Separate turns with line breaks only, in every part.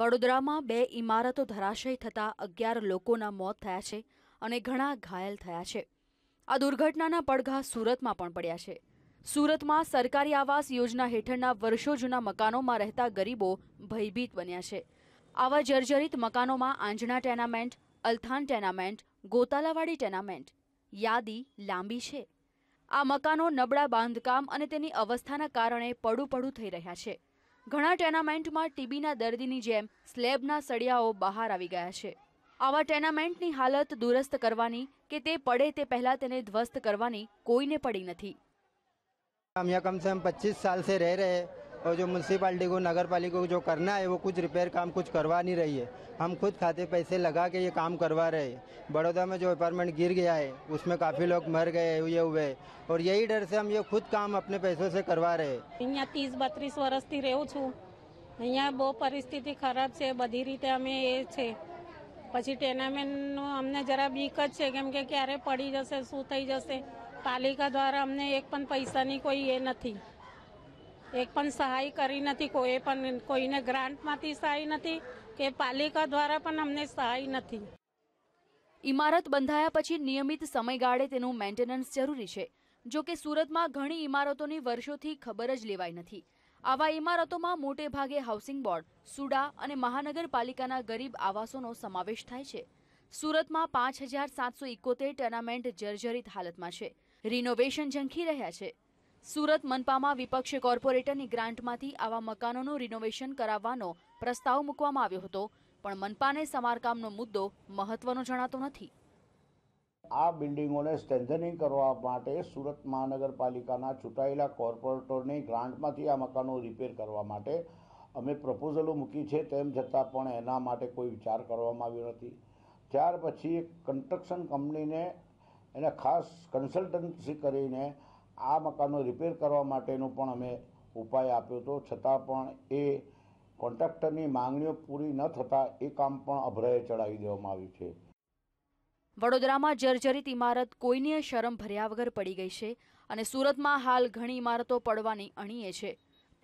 વડોદરામાં બે ઇમારતો ધરાશય થતાં અગિયાર લોકોના મોત થયા છે અને ઘણા ઘાયલ થયા છે આ દુર્ઘટનાના પડઘા સુરતમાં પણ પડ્યા છે સુરતમાં સરકારી આવાસ યોજના હેઠળના વર્ષો જૂના મકાનોમાં રહેતા ગરીબો ભયભીત બન્યા છે આવા જર્જરિત મકાનોમાં Anjana tenement Althan tenement Gotalawadi tenement યાદી લાંબી છે આ મકાનો નબળા બાંધકામ અને તેની અવસ્થાના કારણે પડું પડું થઈ રહ્યા છે ઘણા ટેનામેન્ટમાં ટીબીના દર્દીની જેમ સ્લેબના સળિયાઓ બહાર આવી ગયા છે આવા ટેનામેન્ટની હાલત દુરસ્ત કરવાની કે તે પડે તે પહેલા તેને ધ્વસ્ત કરવાની કોઈને પડી નથી
હમ કમ સે હમ પચીસ સાલ સે રહે રહે और जो म्यूनसिपाली को नगर को जो करना है वो कुछ रिपेयर काम कुछ करवा नहीं रही है हम खुद खाते पैसे लगा के ये काम करवा रहे हैं बड़ौदा में जो अपार्टमेंट गिर गया है उसमें काफ़ी लोग मर गए हुए हुए और यही डर से हम ये खुद काम अपने पैसों से करवा रहे
हैं यहाँ तीस बत्रीस વર્ષથી રહું છું અહીંયા બહુ પરિસ્થિતિ ખરાબ છે બધી રીતે અમે એ છે પછી ટેનામેન્ટનું અમને જરા બીક જ છે કેમ કે ક્યારે પડી જશે શું થઈ જશે પાલિકા દ્વારા અમને એક पैसा नहीं कोई ये नहीं એક પણ સહાય કરી નથી કોઈ પણ કોઈને ગ્રાન્ટમાંથી સહાય નથી કે પાલિકા દ્વારા પણ અમને સહાય નથી
ઇમારત બંધાયા પછી નિયમિત સમયગાળે તેનું મેન્ટેનન્સ જરૂરી છે જો કે સુરતમાં ઘણી ઇમારતોની વર્ષોથી ખબર જ લેવાઈ નથી આવા ઇમારતોમાં મોટે ભાગે હાઉસિંગ બોર્ડ સુડા અને મહાનગરપાલિકાના ગરીબ આવાસોનો સમાવેશ થાય છે સુરતમાં પાંચ હજાર સાતસો ઇકોતેર ટર્નામેન્ટ જર્જરિત હાલતમાં છે રિનોવેશન ઝંખી રહ્યા છે સુરત મનપામાં વિપક્ષે કોર્પોરેટરની ગ્રાન્ટમાંથી આવા મકાનોનું રિનોવેશન કરાવવાનો પ્રસ્તાવ મૂકવામાં આવ્યો હતો પણ મનપાને સમારકામનો મુદ્દો મહત્વનો જણાતો નથી
આ બિલ્ડિંગોને સ્ટ્રેન્થનિંગ કરવા માટે સુરત મહાનગરપાલિકાના ચૂંટાયેલા કોર્પોરેટરની ગ્રાન્ટમાંથી આ મકાનો રિપેર કરવા માટે અમે પ્રપોઝલો મૂકી છે તેમ છતાં પણ એના માટે કોઈ વિચાર કરવામાં આવ્યો નથી ત્યાર પછી કન્સ્ટ્રક્શન કંપનીને એને ખાસ કન્સલ્ટન્સી કરીને આ મકાનનું રિપેર કરવા માટેનો પણ અમે ઉપાય આપ્યો હતો છતાં પણ એ કોન્ટ્રાક્ટરની માંગણીઓ પૂરી ન થતાં એ કામ પણ અભરાએ ચડાવી દેવામાં આવ્યું છે
વડોદરામાં જર્જરિત ઇમારત કોઈને શરમ ભર્યા વગર પડી ગઈ છે અને સુરતમાં હાલ ઘણી ઇમારતો પડવાની અણીએ છે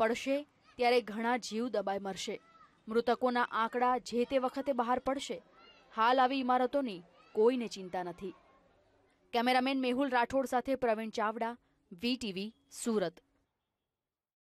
પડશે ત્યારે ઘણા જીવ દબાઈ મરશે મૃતકોના આંકડા જે તે વખતે બહાર પડશે હાલ આવી ઇમારતોની કોઈને ચિંતા નથી કેમેરામેન મેહુલ રાઠોડ સાથે પ્રવીણ ચાવડા વીટીવી સુરત